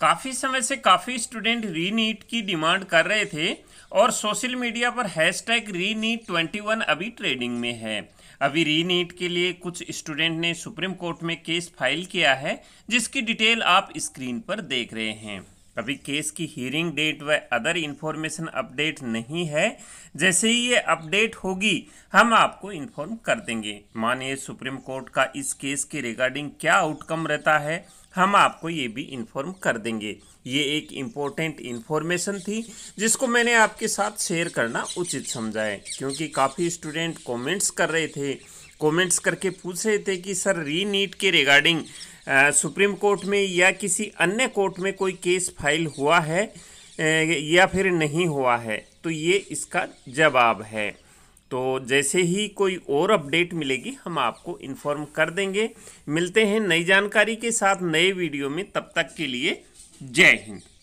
काफ़ी समय से काफ़ी स्टूडेंट रीनीट की डिमांड कर रहे थे और सोशल मीडिया पर हैशटैग रीनीट ट्वेंटी वन अभी ट्रेडिंग में है अभी रीनीट के लिए कुछ स्टूडेंट ने सुप्रीम कोर्ट में केस फाइल किया है जिसकी डिटेल आप स्क्रीन पर देख रहे हैं अभी केस की हियरिंग डेट व अदर इन्फॉर्मेशन अपडेट नहीं है जैसे ही ये अपडेट होगी हम आपको इन्फॉर्म कर देंगे मानिए सुप्रीम कोर्ट का इस केस के रिगार्डिंग क्या आउटकम रहता है हम आपको ये भी इन्फॉर्म कर देंगे ये एक इम्पोर्टेंट इन्फॉर्मेशन थी जिसको मैंने आपके साथ शेयर करना उचित समझा है क्योंकि काफ़ी स्टूडेंट कमेंट्स कर रहे थे कमेंट्स करके पूछ रहे थे कि सर री नीट के रिगार्डिंग सुप्रीम कोर्ट में या किसी अन्य कोर्ट में कोई केस फाइल हुआ है या फिर नहीं हुआ है तो ये इसका जवाब है तो जैसे ही कोई और अपडेट मिलेगी हम आपको इन्फॉर्म कर देंगे मिलते हैं नई जानकारी के साथ नए वीडियो में तब तक के लिए जय हिंद